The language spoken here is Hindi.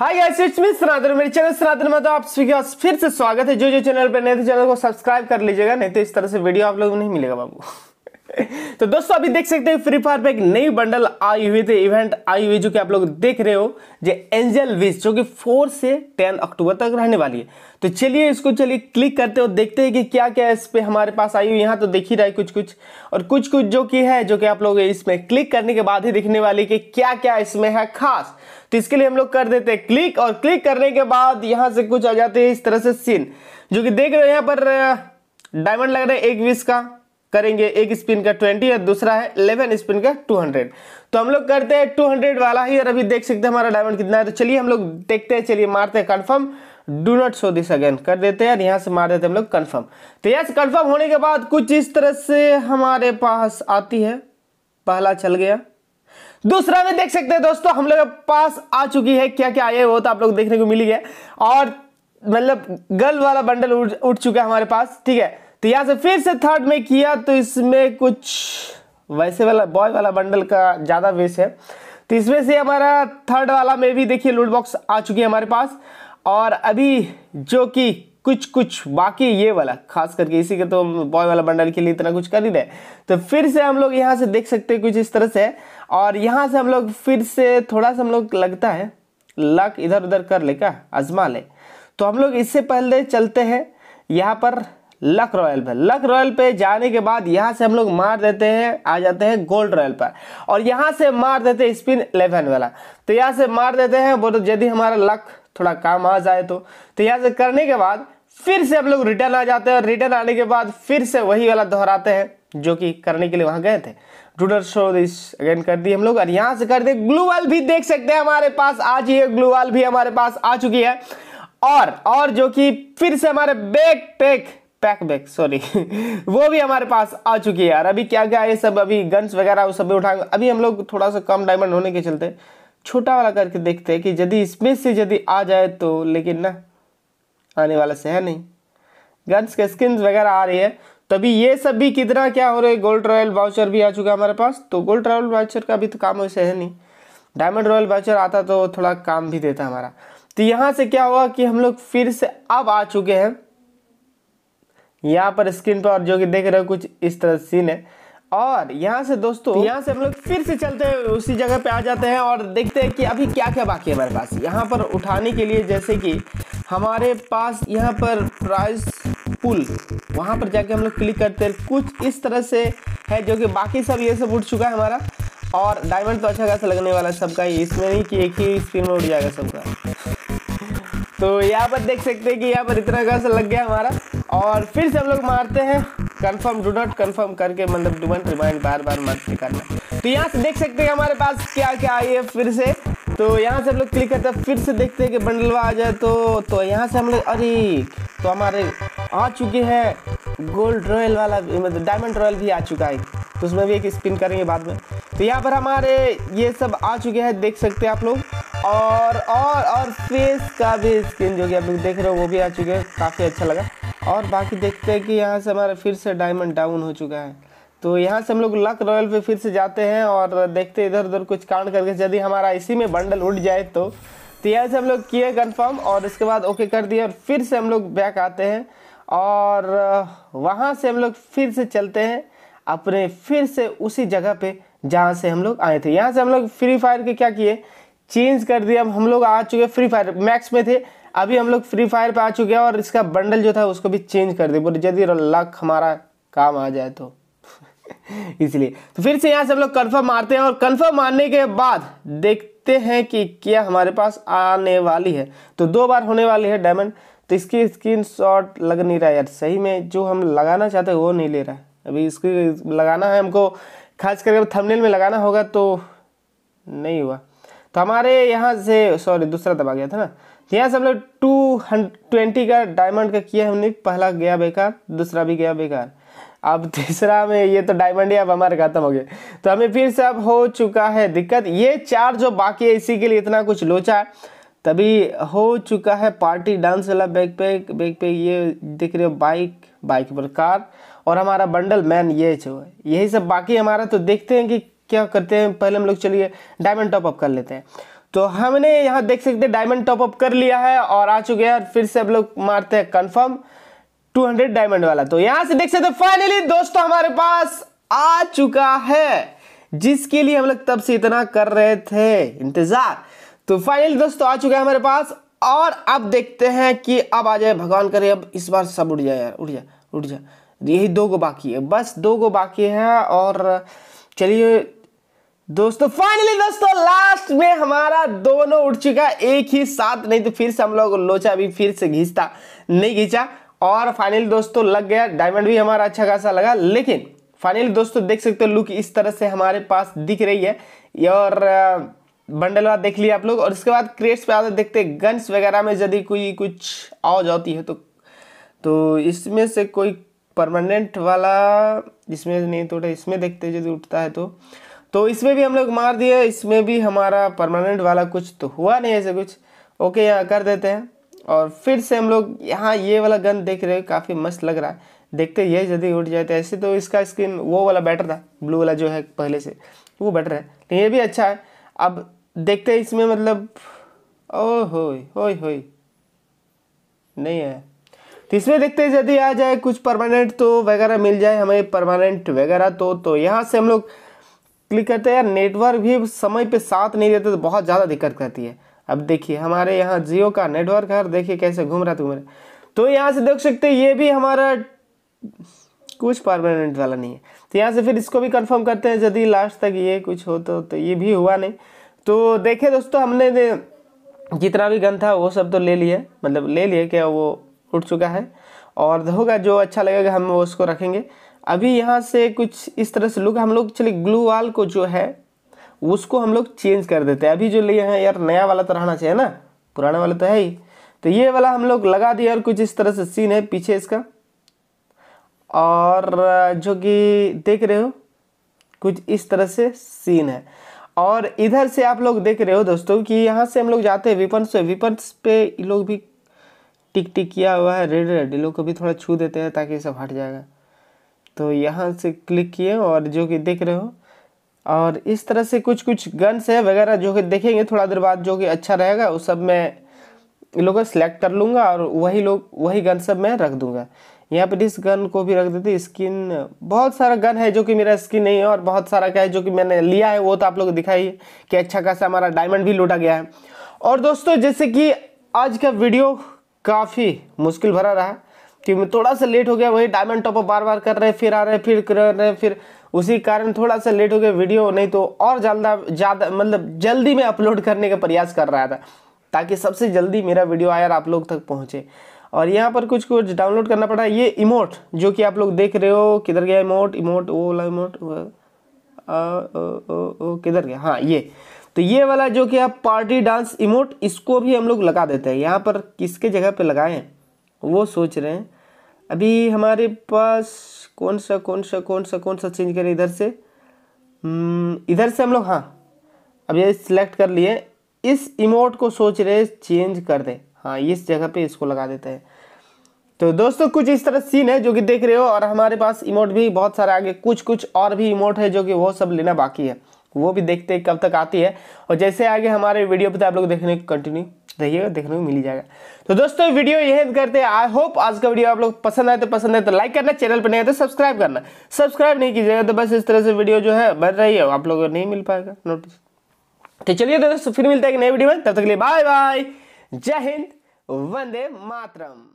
हाय सनातन मेरे चैनल सनातन में तो आप सभी का फिर से स्वागत है जो जो चैनल पर नए थे चैनल को सब्सक्राइब कर लीजिएगा नहीं तो इस तरह से वीडियो आप लोगों को नहीं मिलेगा बाबू तो दोस्तों अभी देख सकते हैं फ्री फायर पे एक नई बंडल आई हुई थी इवेंट आई हुई जो कि आप लोग देख रहे हो जो एंजल विज जो कि फोर से टेन अक्टूबर तक रहने वाली है तो चलिए इसको चलिए क्लिक करते हो देखते हैं कि क्या क्या इस पे हमारे पास आई हुई यहाँ तो देख ही रहा है कुछ कुछ और कुछ कुछ जो कि है जो कि आप लोग इसमें क्लिक करने के बाद ही दिखने वाली कि क्या क्या इसमें है खास तो इसके लिए हम लोग कर देते हैं क्लिक और क्लिक करने के बाद यहाँ से कुछ आ जाते हैं इस तरह से सीन जो कि देख रहे हो यहाँ पर डायमंड लग रहा है एक विश का करेंगे एक स्पिन का ट्वेंटी और दूसरा है इलेवन स्पिन का टू हंड्रेड तो हम लोग करते हैं टू हंड्रेड वाला ही और अभी देख सकते हैं हमारा डायमंड कितना है तो चलिए हम लोग देखते हैं चलिए मारते हैं confirm do not show this again कर देते हैं यहाँ से मार देते हैं हम लोग कन्फर्म तो यस कन्फर्म होने के बाद कुछ इस तरह से हमारे पास आती है पहला चल गया दूसरा में देख सकते हैं दोस्तों हम लोग के पास आ चुकी है क्या क्या आया वो तो आप लोग देखने को मिली है और मतलब गर्ल वाला बंडल उठ चुका है हमारे पास ठीक है तो यहाँ से फिर से थर्ड में किया तो इसमें कुछ वैसे वाला बॉय वाला बंडल का ज़्यादा वेस है तो इसमें से हमारा थर्ड वाला में भी देखिए लूट बॉक्स आ चुकी है हमारे पास और अभी जो कि कुछ कुछ बाकी ये वाला खास करके इसी के तो बॉय वाला बंडल के लिए इतना कुछ कर ही रहे तो फिर से हम लोग यहाँ से देख सकते हैं कुछ इस तरह से और यहाँ से हम लोग फिर से थोड़ा सा हम लोग लगता है लक इधर उधर कर ले का आजमा ले तो हम लोग इससे पहले चलते हैं यहाँ पर लक रॉयल पे लक रॉयल पे जाने के बाद यहां से हम लोग मार देते हैं आ जाते हैं गोल्ड रॉयल पर और यहां से मार देते हैं स्पिन इलेवन वाला तो यहां से मार देते हैं बोलो यदि हमारा लक थोड़ा काम आ जाए तो, तो यहां से करने के बाद फिर से हम लोग रिटर्न आ जाते हैं और रिटर्न आने के बाद फिर से वही वाला दोहराते हैं जो कि करने के लिए वहां गए थे टूटर शो दिस अगेन कर दी हम लोग और यहां से कर दे ग्लू वाल भी देख सकते हैं हमारे पास आज ये है ग्लू वाल भी हमारे पास आ चुकी है और और जो कि फिर से हमारे back tech pack bag sorry वो भी हमारे पास आ चुकी है यार अभी क्या क्या ये सब अभी गन्स वगैरह वो सब भी उठाएंगे अभी हम लोग थोड़ा सा कम डायमंड होने के चलते छोटा वाला करके देखते हैं कि यदि इसमें से यदि आ जाए तो लेकिन ना आने वाला से है नहीं गन्स के स्किन वगैरह आ रही है तो अभी ये सब भी कितना क्या हो रहा है गोल्ड रॉयल वाउचर भी आ चुका है हमारे पास तो गोल्ड रॉयल वाउचर का भी तो काम वैसे है नहीं डायमंड रॉयल वाउचर आता तो थोड़ा काम भी देता हमारा तो यहाँ से क्या हुआ कि हम लोग फिर से अब आ चुके हैं यहाँ पर स्क्रीन पर और जो कि देख रहे हो कुछ इस तरह से सीन है और यहाँ से दोस्तों यहाँ से हम लोग फिर से चलते हैं उसी जगह पे आ जाते हैं और देखते हैं कि अभी क्या क्या बाकी है हमारे पास यहाँ पर उठाने के लिए जैसे कि हमारे पास यहाँ पर प्राइस पुल वहाँ पर जाके हम लोग क्लिक करते हैं कुछ इस तरह से है जो कि बाकी सब ये सब उठ चुका है हमारा और डायमंड तो अच्छा खासा लगने वाला सबका इसमें नहीं कि एक ही स्क्रीन में उठ जाएगा सबका तो यहाँ पर देख सकते हैं कि यहाँ पर इतना घास लग गया हमारा और फिर से हम लोग मारते हैं कंफर्म डू नॉट कंफर्म करके मतलब डू नॉट रिमाइंड बार बार मत करना तो यहाँ से देख सकते हैं हमारे पास क्या क्या आई है फिर से तो यहाँ से हम लोग क्लिक करते हैं फिर से देखते हैं कि बंडलवा आ जाए तो तो यहाँ से हम लोग अरे तो हमारे आ चुके हैं गोल्ड रॉयल वाला मतलब डायमंड रॉयल भी आ चुका है तो उसमें भी एक स्पिन करेंगे बाद में तो यहाँ पर हमारे ये सब आ चुके हैं देख सकते हैं आप लोग और और और फेस का भी स्किन जो कि आप देख रहे हो वो भी आ चुके हैं काफ़ी अच्छा लगा और बाकी देखते हैं कि यहाँ से हमारा फिर से डायमंड डाउन हो चुका है तो यहाँ से हम लोग लक रॉयल पे फिर से जाते हैं और देखते इधर उधर कुछ कांड करके यदि हमारा इसी में बंडल उठ जाए तो तो यहाँ से हम लोग किए कन्फर्म और इसके बाद ओके कर दिए और फिर से हम लोग बैक आते हैं और वहाँ से हम लोग फिर से चलते हैं अपने फिर से उसी जगह पे जहाँ से हम लोग आए थे यहाँ से हम लोग फ्री फायर के क्या किए चेंज कर दिया अब हम लोग आ चुके फ्री फायर मैक्स में थे अभी हम लोग फ्री फायर पे आ चुके हैं और इसका बंडल जो था उसको भी चेंज कर दिया बोले यदि लक हमारा काम आ जाए तो इसलिए तो फिर से यहाँ से हम लोग कन्फर्म मारते हैं और कन्फर्म मारने के बाद देखते हैं कि क्या हमारे पास आने वाली है तो दो बार होने वाली है डायमंड तो इसकी स्क्रीन शॉट लग नहीं रहा यार सही में जो हम लगाना चाहते हैं वो नहीं ले रहा है अभी इसकी लगाना है हमको खास करके थमनेल में लगाना होगा तो नहीं हुआ तो हमारे यहाँ से सॉरी दूसरा दबा गया था ना तो यहाँ से हम लोग टू ट्वेंटी का डायमंड का किया हमने पहला गया बेकार दूसरा भी गया बेकार अब तीसरा में ये तो डायमंड अब हमारे खत्म हो गए तो हमें फिर से अब हो चुका है दिक्कत ये चार जो बाकी है इसी के लिए इतना कुछ लोचा है तभी हो चुका है पार्टी डांस वाला बैग पैक बैग पैक ये देख रहे हो बाइक बाइक पर कार और हमारा बंडल मैन ये जो है यही सब बाकी हमारा तो देखते हैं कि क्या करते हैं पहले हम लोग चलिए डायमंड टॉप अप कर लेते हैं तो हमने यहाँ देख सकते हैं डायमंड अप कर लिया है और आ चुके हैं फिर से हम लोग मारते हैं कन्फर्म 200 डायमंड वाला तो यहाँ से देख सकते हैं फाइनली दोस्तों हमारे पास आ चुका है जिसके लिए हम लोग तब से इतना कर रहे थे इंतजार तो फाइनली दोस्तों आ चुका है हमारे पास और अब देखते हैं कि अब आ जाए भगवान करे अब इस बार सब उड़ जाए यार उड़ जाए उड़ जाए यही दो गो बाकी है बस दो गो बाकी है और चलिए दोस्तों फाइनली दोस्तों लास्ट में हमारा दोनों उठ चुका एक ही साथ नहीं तो फिर से हम लोग लोचा भी फिर से घींचता नहीं घिंचा और फाइनली दोस्तों लग गया डायमंड भी हमारा अच्छा खासा लगा लेकिन फाइनल दोस्तों देख सकते हो लुक इस तरह से हमारे पास दिख रही है और बंडल वाला देख लिया आप लोग और इसके बाद क्रेट्स पे आते देखते गन्स वगैरह में यदि कोई कुछ आ जाती है तो तो इसमें से कोई परमानेंट वाला जिसमें नहीं तो इसमें देखते यदि उठता है तो तो इसमें भी हम लोग मार दिए इसमें भी हमारा परमानेंट वाला कुछ तो हुआ नहीं ऐसे कुछ ओके यहाँ कर देते हैं और फिर से हम लोग यहाँ ये वाला गन देख रहे हो काफ़ी मस्त लग रहा है देखते ये जल्दी उठ जाए तो ऐसे तो इसका स्क्रीन वो वाला बेटर था ब्लू वाला जो है पहले से वो बेटर है लेकिन ये भी अच्छा है अब देखते हैं इसमें मतलब ओह हो नहीं है तो इसमें देखते हैं यदि आ जाए कुछ परमानेंट तो वगैरह मिल जाए हमें परमानेंट वगैरह तो तो यहाँ से हम लोग क्लिक करते हैं यार नेटवर्क भी समय पे साथ नहीं देते तो बहुत ज़्यादा दिक्कत करती है अब देखिए हमारे यहाँ जियो का नेटवर्क है देखिए कैसे घूम रहा तो घूम तो यहाँ से देख सकते ये भी हमारा कुछ परमानेंट वाला नहीं है तो यहाँ से फिर इसको भी कंफर्म करते हैं यदि लास्ट तक ये कुछ हो तो, तो ये भी हुआ नहीं तो देखिए दोस्तों हमने जितना भी गन था वो सब तो ले लिए मतलब ले लिए क्या वो उठ चुका है और होगा जो अच्छा लगेगा हम वो उसको रखेंगे अभी यहाँ से कुछ इस तरह से लुक हम लोग चलिए ग्लू वाल को जो है उसको हम लोग चेंज कर देते हैं अभी जो लिए हैं यार नया वाला तो रहना चाहिए ना पुराने वाला तो है ही तो ये वाला हम लोग लगा दिए और कुछ इस तरह से सीन है पीछे इसका और जो कि देख रहे हो कुछ इस तरह से सीन है और इधर से आप लोग देख रहे हो दोस्तों कि यहाँ से हम लोग जाते हैं विपन से विपन पे लोग भी टिक टिक किया हुआ है रेड रेड लोग को भी थोड़ा छू देते हैं ताकि सब हट जाएगा तो यहाँ से क्लिक किए और जो कि देख रहे हो और इस तरह से कुछ कुछ गन्स है वगैरह जो कि देखेंगे थोड़ा देर बाद जो कि अच्छा रहेगा उस सब मैं लोगों सेलेक्ट कर लूँगा और वही लोग वही गन सब मैं रख दूँगा यहाँ पर इस गन को भी रख देते स्किन बहुत सारा गन है जो कि मेरा स्किन नहीं है और बहुत सारा क्या है जो कि मैंने लिया है वो तो आप लोग दिखाई कि अच्छा खासा हमारा डायमंड भी लूटा गया है और दोस्तों जैसे कि आज का वीडियो काफ़ी मुश्किल भरा रहा मैं थोड़ा सा लेट हो गया वही डायमंड टॉपअप बार बार कर रहे हैं फिर आ रहे हैं फिर कर रहे हैं फिर उसी कारण थोड़ा सा लेट हो गया वीडियो नहीं तो और ज़्यादा ज़्यादा मतलब जल्दी मैं अपलोड करने का प्रयास कर रहा था ताकि सबसे जल्दी मेरा वीडियो आया आप लोग तक पहुँचे और यहाँ पर कुछ कुछ डाउनलोड करना पड़ा ये इमोट जो कि आप लोग देख रहे हो किधर गया इमोट इमोट वो वाला इमोट किधर गया हाँ ये तो ये वाला जो कि आप पार्टी डांस इमोट इसको भी हम लोग लगा देते हैं यहाँ पर किसके जगह पे लगाए हैं वो सोच रहे हैं अभी हमारे पास कौन सा कौन सा कौन सा कौन सा चेंज करें इधर से हम्म, इधर से हम लोग हाँ अब ये सिलेक्ट कर लिए इस इमोट को सोच रहे चेंज कर दें हाँ इस जगह पे इसको लगा देते हैं तो दोस्तों कुछ इस तरह सीन है जो कि देख रहे हो और हमारे पास इमोट भी बहुत सारे आगे कुछ कुछ और भी इमोट है जो कि वो सब लेना बाकी है वो भी देखते हैं कब तक आती है और जैसे आगे हमारे वीडियो तो पर आप लोग देखने कंटिन्यू रहिएगा देखने को मिल जाएगा तो दोस्तों वीडियो यही करते हैं आई होप आज का वीडियो आप लोग पसंद आए तो पसंद आए तो लाइक करना चैनल पर नहीं आए तो सब्सक्राइब करना सब्सक्राइब नहीं कीजिएगा तो बस इस तरह से वीडियो जो है बन रही है आप लोगों को नहीं मिल पाएगा नोटिस तो चलिए दोस्तों फिर मिलता है एक नई वीडियो में तब तक के लिए बाय बाय जय हिंद वंदे मातरम